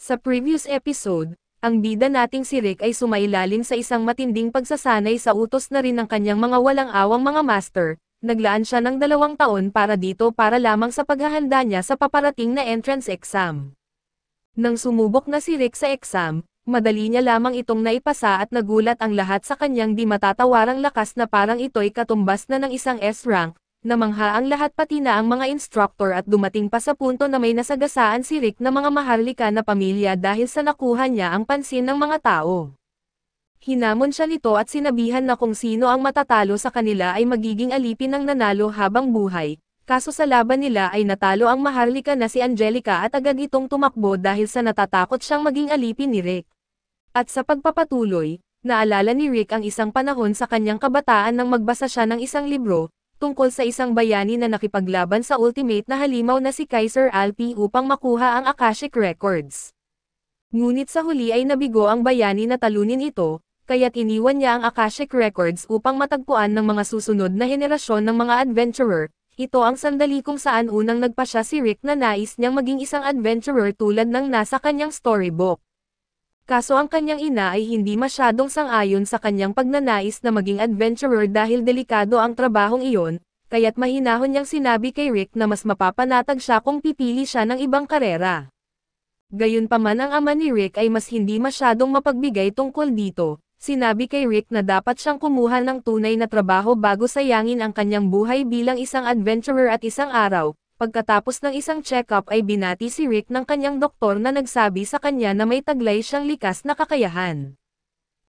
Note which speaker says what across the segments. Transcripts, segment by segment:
Speaker 1: Sa previous episode, ang bida nating si Rick ay sumailalim sa isang matinding pagsasanay sa utos na rin ng kanyang mga walang awang mga master. Naglaan siya ng dalawang taon para dito para lamang sa paghahanda niya sa paparating na entrance exam. Nang sumubok na si Rick sa exam, madali niya lamang itong naipasa at nagulat ang lahat sa kanyang di matatawarang lakas na parang ito'y katumbas na ng isang S-rank, Namangha ang lahat pati na ang mga instructor at dumating pa sa punto na may nasagasaan si Rick na mga maharlika na pamilya dahil sa nakuha niya ang pansin ng mga tao. Hinamon siya nito at sinabihan na kung sino ang matatalo sa kanila ay magiging alipin ng nanalo habang buhay, kaso sa laban nila ay natalo ang maharlika na si Angelica at agad itong tumakbo dahil sa natatakot siyang maging alipin ni Rick. At sa pagpapatuloy, naalala ni Rick ang isang panahon sa kanyang kabataan nang magbasa siya ng isang libro, tungkol sa isang bayani na nakipaglaban sa ultimate na halimaw na si Kaiser Alpi upang makuha ang Akashic Records. Ngunit sa huli ay nabigo ang bayani na talunin ito, kaya't iniwan niya ang Akashic Records upang matagpuan ng mga susunod na henerasyon ng mga adventurer. Ito ang sandali kung saan unang nagpa siya si Rick na nais niyang maging isang adventurer tulad ng nasa kanyang storybook kaso ang kanyang ina ay hindi masyadong sangayon sa kanyang pagnanais na maging adventurer dahil delikado ang trabahong iyon, kaya't mahinahon niyang sinabi kay Rick na mas mapapanatag siya kung pipili siya ng ibang karera. Gayunpaman ang ama ni Rick ay mas hindi masyadong mapagbigay tungkol dito, sinabi kay Rick na dapat siyang kumuha ng tunay na trabaho bago sayangin ang kanyang buhay bilang isang adventurer at isang araw, Pagkatapos ng isang check-up ay binati si Rick ng kanyang doktor na nagsabi sa kanya na may taglay siyang likas na kakayahan.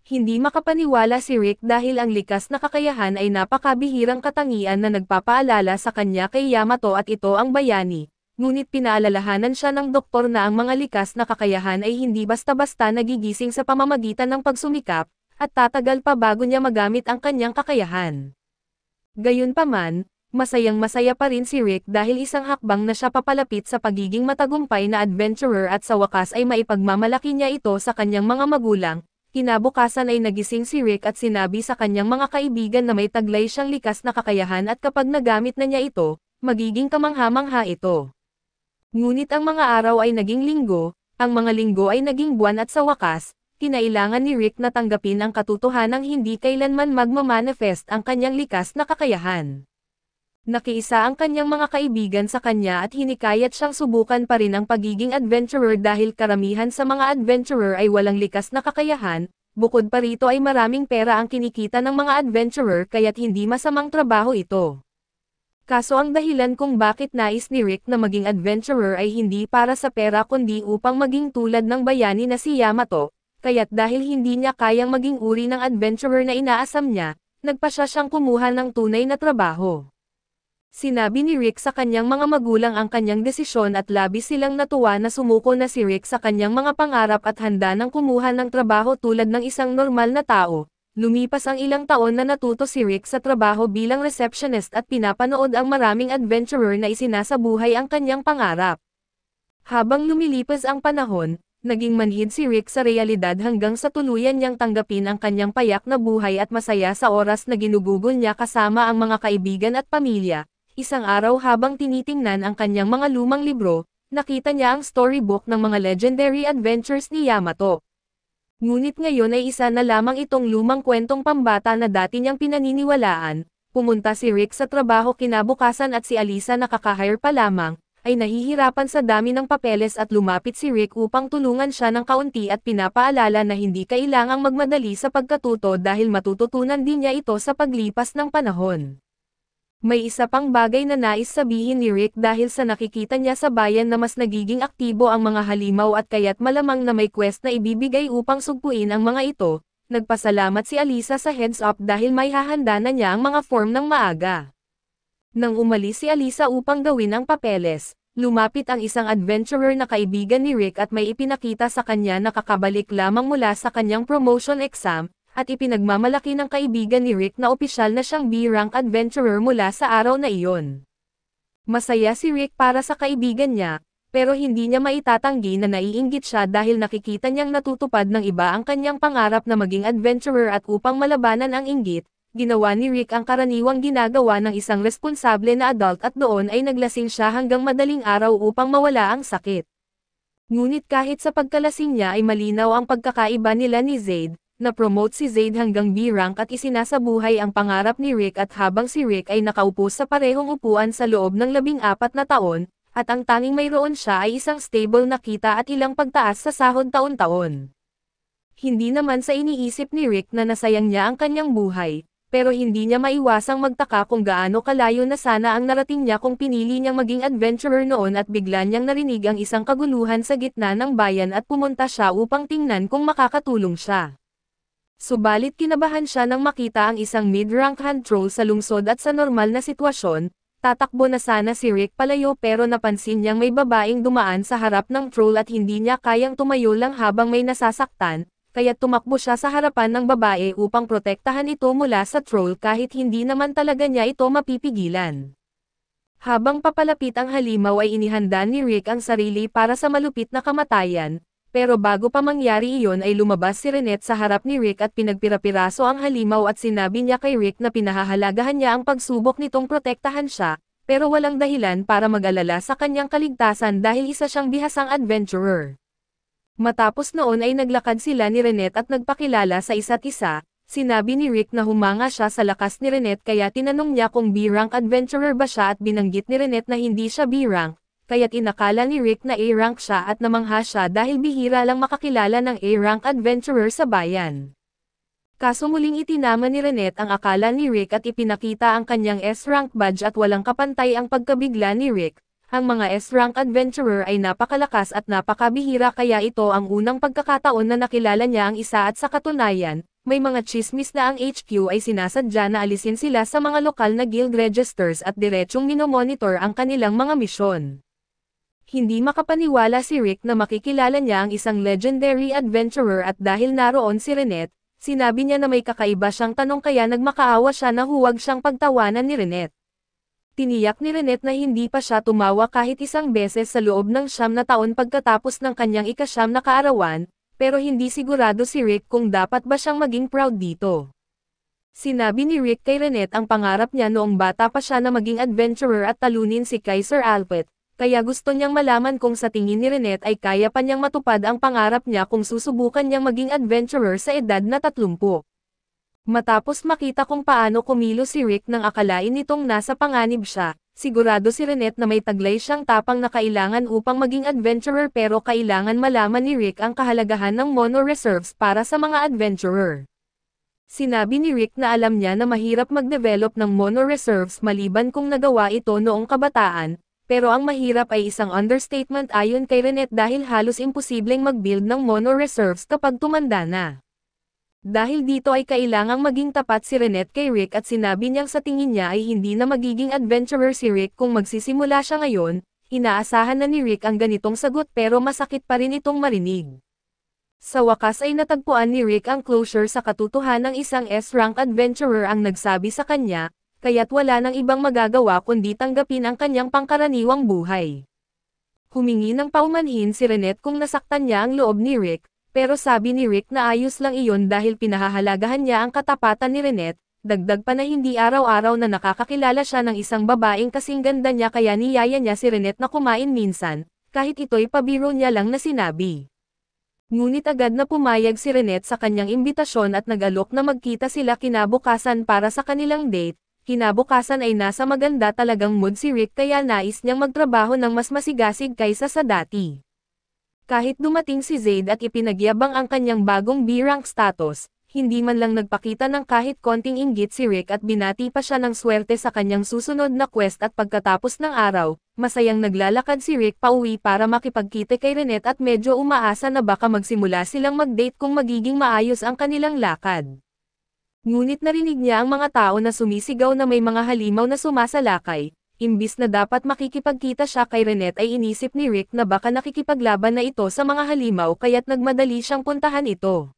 Speaker 1: Hindi makapaniwala si Rick dahil ang likas na kakayahan ay napakabihirang katangian na nagpapaalala sa kanya kay Yamato at ito ang bayani, ngunit pinaalalahanan siya ng doktor na ang mga likas na kakayahan ay hindi basta-basta nagigising sa pamamagitan ng pagsumikap, at tatagal pa bago niya magamit ang kanyang kakayahan. Gayunpaman, Masayang masaya pa rin si Rick dahil isang hakbang na siya papalapit sa pagiging matagumpay na adventurer at sa wakas ay maipagmamalaki niya ito sa kanyang mga magulang. Kinabukasan ay nagising si Rick at sinabi sa kanyang mga kaibigan na may taglay siyang likas na kakayahan at kapag nagamit na niya ito, magiging kamangha-mangha ito. Ngunit ang mga araw ay naging linggo, ang mga linggo ay naging buwan at sa wakas, kinailangan ni Rick na tanggapin ang katotohanang hindi kailanman magmamanifest ang kanyang likas na kakayahan. Nakiisa ang kanyang mga kaibigan sa kanya at hinikayat siyang subukan pa rin ang pagiging adventurer dahil karamihan sa mga adventurer ay walang likas na kakayahan, bukod pa rito ay maraming pera ang kinikita ng mga adventurer kaya't hindi masamang trabaho ito. Kaso ang dahilan kung bakit nais ni Rick na maging adventurer ay hindi para sa pera kundi upang maging tulad ng bayani na si Yamato, kaya't dahil hindi niya kayang maging uri ng adventurer na inaasam niya, nagpasya siyang kumuha ng tunay na trabaho. Sinabi ni Rick sa kanyang mga magulang ang kanyang desisyon at labis silang natuwa na sumuko na si Rick sa kanyang mga pangarap at handa ng kumuha ng trabaho tulad ng isang normal na tao. Lumipas ang ilang taon na natuto si Rick sa trabaho bilang receptionist at pinapanood ang maraming adventurer na isinasabuhay ang kanyang pangarap. Habang lumilipas ang panahon, naging manhid si Rick sa realidad hanggang sa tuluyan niyang tanggapin ang kanyang payak na buhay at masaya sa oras na ginugugol niya kasama ang mga kaibigan at pamilya, Isang araw habang tinitingnan ang kanyang mga lumang libro, nakita niya ang storybook ng mga legendary adventures ni Yamato. Ngunit ngayon ay isa na lamang itong lumang kwentong pambata na dati niyang pinaniniwalaan, pumunta si Rick sa trabaho kinabukasan at si Alisa nakakahire pa lamang, ay nahihirapan sa dami ng papeles at lumapit si Rick upang tulungan siya ng kaunti at pinapaalala na hindi kailangang magmadali sa pagkatuto dahil matututunan din niya ito sa paglipas ng panahon. May isa pang bagay na nais sabihin ni Rick dahil sa nakikita niya sa bayan na mas nagiging aktibo ang mga halimaw at kaya't malamang na may quest na ibibigay upang sugpuin ang mga ito, nagpasalamat si Alisa sa heads up dahil may hahanda na niya ang mga form ng maaga. Nang umalis si Alisa upang gawin ang papeles, lumapit ang isang adventurer na kaibigan ni Rick at may ipinakita sa kanya na kakabalik lamang mula sa kanyang promotion exam, at ipinagmamalaki ng kaibigan ni Rick na opisyal na siyang B-rank adventurer mula sa araw na iyon. Masaya si Rick para sa kaibigan niya, pero hindi niya maitatanggi na naiinggit siya dahil nakikita niyang natutupad ng iba ang kanyang pangarap na maging adventurer at upang malabanan ang inggit, ginawa ni Rick ang karaniwang ginagawa ng isang responsable na adult at doon ay naglasing siya hanggang madaling araw upang mawala ang sakit. Ngunit kahit sa pagkalasing niya ay malinaw ang pagkakaiba nila ni Zaid, na-promote si Zayd hanggang B-rank at isinasabuhay ang pangarap ni Rick at habang si Rick ay nakaupo sa parehong upuan sa loob ng labing apat na taon, at ang tanging mayroon siya ay isang stable na kita at ilang pagtaas sa sahod taon-taon. Hindi naman sa iniisip ni Rick na nasayang niya ang kanyang buhay, pero hindi niya maiwasang magtaka kung gaano kalayo na sana ang narating niya kung pinili niyang maging adventurer noon at bigla niyang narinig ang isang kaguluhan sa gitna ng bayan at pumunta siya upang tingnan kung makakatulong siya. Subalit kinabahan siya nang makita ang isang mid-rank hand troll sa lungsod at sa normal na sitwasyon, tatakbo na sana si Rick palayo pero napansin niyang may babaeng dumaan sa harap ng troll at hindi niya kayang tumayo lang habang may nasasaktan, kaya tumakbo siya sa harapan ng babae upang protektahan ito mula sa troll kahit hindi naman talaga niya ito mapipigilan. Habang papalapit ang halimaw ay inihanda ni Rick ang sarili para sa malupit na kamatayan, pero bago pa mangyari iyon ay lumabas si Renette sa harap ni Rick at pinagpirapiraso ang halimaw at sinabi niya kay Rick na pinahahalagahan niya ang pagsubok nitong protektahan siya, pero walang dahilan para mag-alala sa kanyang kaligtasan dahil isa siyang bihasang adventurer. Matapos noon ay naglakad sila ni Renette at nagpakilala sa isa't isa, sinabi ni Rick na humanga siya sa lakas ni Renette kaya tinanong niya kung B-rank adventurer ba siya at binanggit ni Renette na hindi siya B-rank, kaya't inakala ni Rick na A-rank siya at namangha siya dahil bihira lang makakilala ng A-rank adventurer sa bayan. Kaso muling itinama ni Renette ang akala ni Rick at ipinakita ang kanyang S-rank badge at walang kapantay ang pagkabigla ni Rick. Ang mga S-rank adventurer ay napakalakas at napakabihira kaya ito ang unang pagkakataon na nakilala niya ang isa at sa katunayan, may mga chismis na ang HQ ay sinasadya na alisin sila sa mga lokal na guild registers at diretsyong minomonitor ang kanilang mga misyon. Hindi makapaniwala si Rick na makikilala niya ang isang legendary adventurer at dahil naroon si Renette, sinabi niya na may kakaiba siyang tanong kaya nagmakaawa siya na huwag siyang pagtawanan ni Renette. Tiniyak ni Renette na hindi pa siya tumawa kahit isang beses sa loob ng siyam na taon pagkatapos ng kanyang ikasyam na kaarawan, pero hindi sigurado si Rick kung dapat ba siyang maging proud dito. Sinabi ni Rick kay Renette ang pangarap niya noong bata pa siya na maging adventurer at talunin si Kaiser Alpet, kaya gusto niyang malaman kung sa tingin ni Renette ay kaya pa niyang matupad ang pangarap niya kung susubukan niyang maging adventurer sa edad na 30. Matapos makita kung paano kumilo si Rick nang akalain nitong nasa panganib siya, Sigurado si Renette na may taglay siyang tapang na kailangan upang maging adventurer pero kailangan malaman ni Rick ang kahalagahan ng mono reserves para sa mga adventurer. Sinabi ni Rick na alam niya na mahirap mag-develop ng mono reserves maliban kung nagawa ito noong kabataan, pero ang mahirap ay isang understatement ayon kay Renet dahil halos imposibleng mag-build ng mono-reserves kapag tumanda na. Dahil dito ay kailangang maging tapat si Renet kay Rick at sinabi niyang sa tingin niya ay hindi na magiging adventurer si Rick kung magsisimula siya ngayon, inaasahan na ni Rick ang ganitong sagot pero masakit pa rin itong marinig. Sa wakas ay natagpuan ni Rick ang closure sa katutuhan ng isang S-rank adventurer ang nagsabi sa kanya, kaya't wala nang ibang magagawa kundi tanggapin ang kanyang pangkaraniwang buhay. Humingi ng paumanhin si Renette kung nasaktan niya ang loob ni Rick, pero sabi ni Rick na ayos lang iyon dahil pinahahalagahan niya ang katapatan ni Renette, dagdag pa na hindi araw-araw na nakakakilala siya ng isang babaeng kasing ganda niya kaya niyaya niya si Renette na kumain minsan, kahit ito'y pabiro niya lang na sinabi. Ngunit agad na pumayag si Renette sa kanyang imbitasyon at nag-alok na magkita sila kinabukasan para sa kanilang date, Kinabukasan ay nasa maganda talagang mood si Rick kaya nais niyang magtrabaho ng mas masigasig kaysa sa dati. Kahit dumating si Zaid at ipinagyabang ang kanyang bagong B-rank status, hindi man lang nagpakita ng kahit konting inggit si Rick at binati pa siya ng swerte sa kanyang susunod na quest at pagkatapos ng araw, masayang naglalakad si Rick pauwi para makipagkita kay Renette at medyo umaasa na baka magsimula silang mag-date kung magiging maayos ang kanilang lakad. Ngunit narinig niya ang mga tao na sumisigaw na may mga halimaw na sumasalakay, imbis na dapat makikipagkita siya kay Renette ay inisip ni Rick na baka nakikipaglaban na ito sa mga halimaw kaya't nagmadali siyang puntahan ito.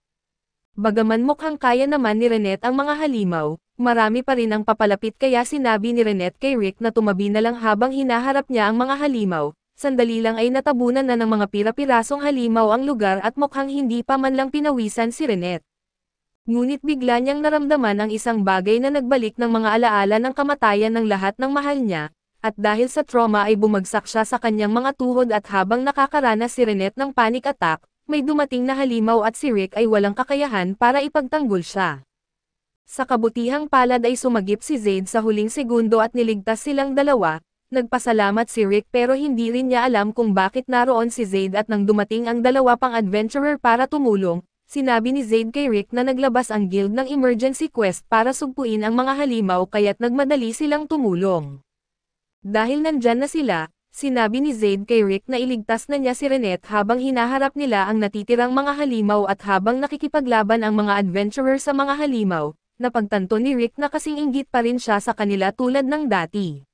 Speaker 1: Bagaman mukhang kaya naman ni Renette ang mga halimaw, marami pa rin ang papalapit kaya sinabi ni Renette kay Rick na tumabi na lang habang hinaharap niya ang mga halimaw, sandali lang ay natabunan na ng mga pira-pirasong halimaw ang lugar at mukhang hindi pa man lang pinawisan si Renette. Ngunit bigla niyang naramdaman ang isang bagay na nagbalik ng mga alaala ng kamatayan ng lahat ng mahal niya, at dahil sa trauma ay bumagsak siya sa kanyang mga tuhod at habang nakakaranas si Renette ng panic attack, may dumating na halimaw at si Rick ay walang kakayahan para ipagtanggol siya. Sa kabutihang palad ay sumagip si Zaid sa huling segundo at niligtas silang dalawa, nagpasalamat si Rick pero hindi rin niya alam kung bakit naroon si Zaid at nang dumating ang dalawa pang adventurer para tumulong, Sinabi ni Zaid kay Rick na naglabas ang guild ng emergency quest para sugpuin ang mga halimaw kaya't nagmadali silang tumulong. Dahil nandyan na sila, sinabi ni Zaid kay Rick na iligtas na niya si Renette habang hinaharap nila ang natitirang mga halimaw at habang nakikipaglaban ang mga adventurer sa mga halimaw, napagtanto ni Rick na kasing inggit pa rin siya sa kanila tulad ng dati.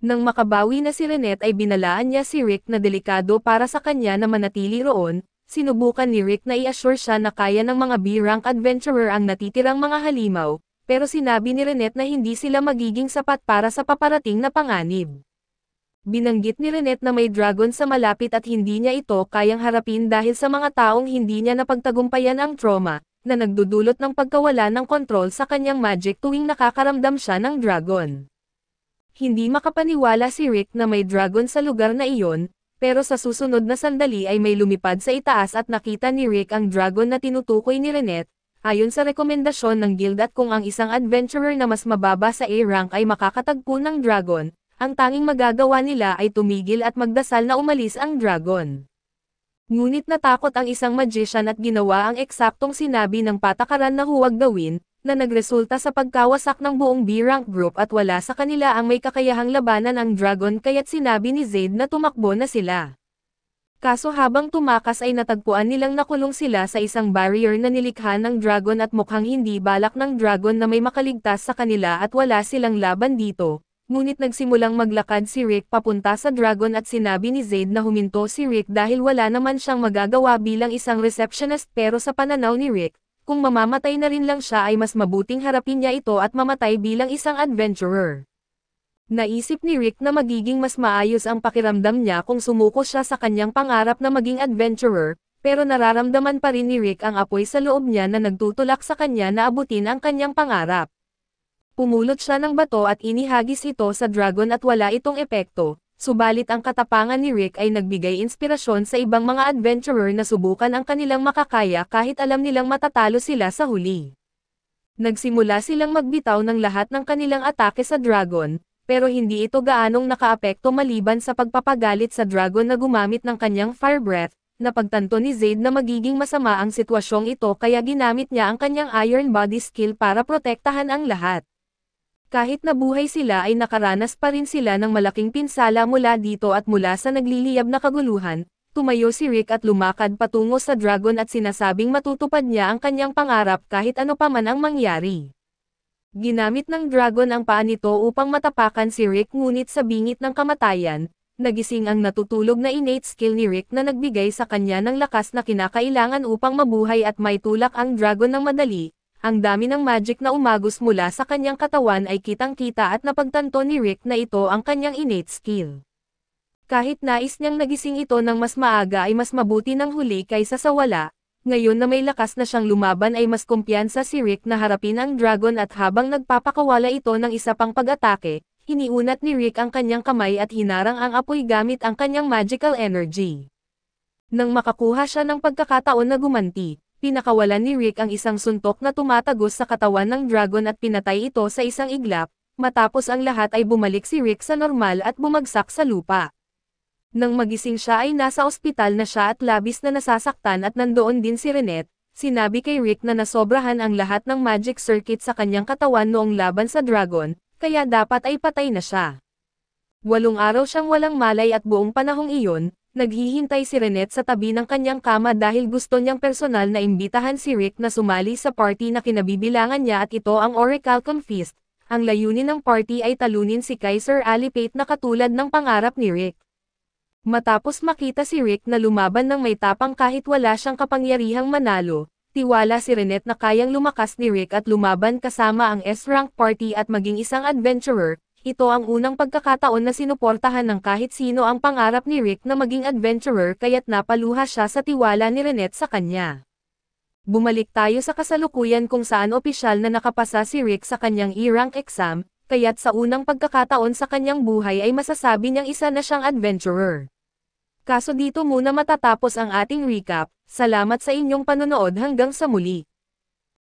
Speaker 1: Nang makabawi na si Renette ay binalaan niya si Rick na delikado para sa kanya na manatili roon, sinubukan ni Rick na i-assure siya na kaya ng mga B-rank adventurer ang natitirang mga halimaw, pero sinabi ni Renette na hindi sila magiging sapat para sa paparating na panganib. Binanggit ni Renette na may dragon sa malapit at hindi niya ito kayang harapin dahil sa mga taong hindi niya napagtagumpayan ang trauma, na nagdudulot ng pagkawala ng kontrol sa kanyang magic tuwing nakakaramdam siya ng dragon. Hindi makapaniwala si Rick na may dragon sa lugar na iyon, pero sa susunod na sandali ay may lumipad sa itaas at nakita ni Rick ang dragon na tinutukoy ni Renette, ayon sa rekomendasyon ng guild at kung ang isang adventurer na mas mababa sa A-rank ay makakatagpo ng dragon, ang tanging magagawa nila ay tumigil at magdasal na umalis ang dragon. Ngunit natakot ang isang magician at ginawa ang eksaktong sinabi ng patakaran na huwag gawin, na nagresulta sa pagkawasak ng buong B-Rank Group at wala sa kanila ang may kakayahang labanan ang Dragon kaya't sinabi ni Zaid na tumakbo na sila. Kaso habang tumakas ay natagpuan nilang nakulong sila sa isang barrier na nilikha ng Dragon at mukhang hindi balak ng Dragon na may makaligtas sa kanila at wala silang laban dito, ngunit nagsimulang maglakad si Rick papunta sa Dragon at sinabi ni Zaid na huminto si Rick dahil wala naman siyang magagawa bilang isang receptionist pero sa pananaw ni Rick, kung mamamatay na rin lang siya ay mas mabuting harapin niya ito at mamatay bilang isang adventurer. Naisip ni Rick na magiging mas maayos ang pakiramdam niya kung sumuko siya sa kanyang pangarap na maging adventurer, pero nararamdaman pa rin ni Rick ang apoy sa loob niya na nagtutulak sa kanya na abutin ang kanyang pangarap. Pumulot siya ng bato at inihagis ito sa dragon at wala itong epekto, Subalit ang katapangan ni Rick ay nagbigay inspirasyon sa ibang mga adventurer na subukan ang kanilang makakaya kahit alam nilang matatalo sila sa huli. Nagsimula silang magbitaw ng lahat ng kanilang atake sa dragon, pero hindi ito gaanong nakaapekto maliban sa pagpapagalit sa dragon na gumamit ng kanyang fire breath, na pagtanto ni Zaid na magiging masama ang sitwasyong ito kaya ginamit niya ang kanyang iron body skill para protektahan ang lahat. Kahit na buhay sila ay nakaranas pa rin sila ng malaking pinsala mula dito at mula sa nagliliyab na kaguluhan, tumayo si Rick at lumakad patungo sa dragon at sinasabing matutupad niya ang kanyang pangarap kahit ano pa man ang mangyari. Ginamit ng dragon ang paa nito upang matapakan si Rick ngunit sa bingit ng kamatayan, nagising ang natutulog na innate skill ni Rick na nagbigay sa kanya ng lakas na kinakailangan upang mabuhay at maitulak ang dragon ng madali, ang dami ng magic na umagos mula sa kanyang katawan ay kitang-kita at napagtanto ni Rick na ito ang kanyang innate skill. Kahit nais niyang nagising ito ng mas maaga ay mas mabuti ng huli kaysa sa wala, ngayon na may lakas na siyang lumaban ay mas kumpiyansa si Rick na harapin ang dragon at habang nagpapakawala ito ng isa pang pag-atake, hiniunat ni Rick ang kanyang kamay at hinarang ang apoy gamit ang kanyang magical energy. Nang makakuha siya ng pagkakataon na gumanti, pinakawalan ni Rick ang isang suntok na tumatagos sa katawan ng dragon at pinatay ito sa isang iglap, matapos ang lahat ay bumalik si Rick sa normal at bumagsak sa lupa. Nang magising siya ay nasa ospital na siya at labis na nasasaktan at nandoon din si Renette, sinabi kay Rick na nasobrahan ang lahat ng magic circuit sa kanyang katawan noong laban sa dragon, kaya dapat ay patay na siya. Walong araw siyang walang malay at buong panahong iyon, Naghihintay si Renette sa tabi ng kanyang kama dahil gusto niyang personal na imbitahan si Rick na sumali sa party na kinabibilangan niya at ito ang Orichalcum Feast. Ang layunin ng party ay talunin si Kaiser Alipate na katulad ng pangarap ni Rick. Matapos makita si Rick na lumaban ng may tapang kahit wala siyang kapangyarihang manalo, tiwala si Renette na kayang lumakas ni Rick at lumaban kasama ang S-rank party at maging isang adventurer, ito ang unang pagkakataon na sinuportahan ng kahit sino ang pangarap ni Rick na maging adventurer kaya't napaluha siya sa tiwala ni Renette sa kanya. Bumalik tayo sa kasalukuyan kung saan opisyal na nakapasa si Rick sa kanyang E-rank exam, kaya't sa unang pagkakataon sa kanyang buhay ay masasabi niyang isa na siyang adventurer. Kaso dito muna matatapos ang ating recap, salamat sa inyong panonood hanggang sa muli.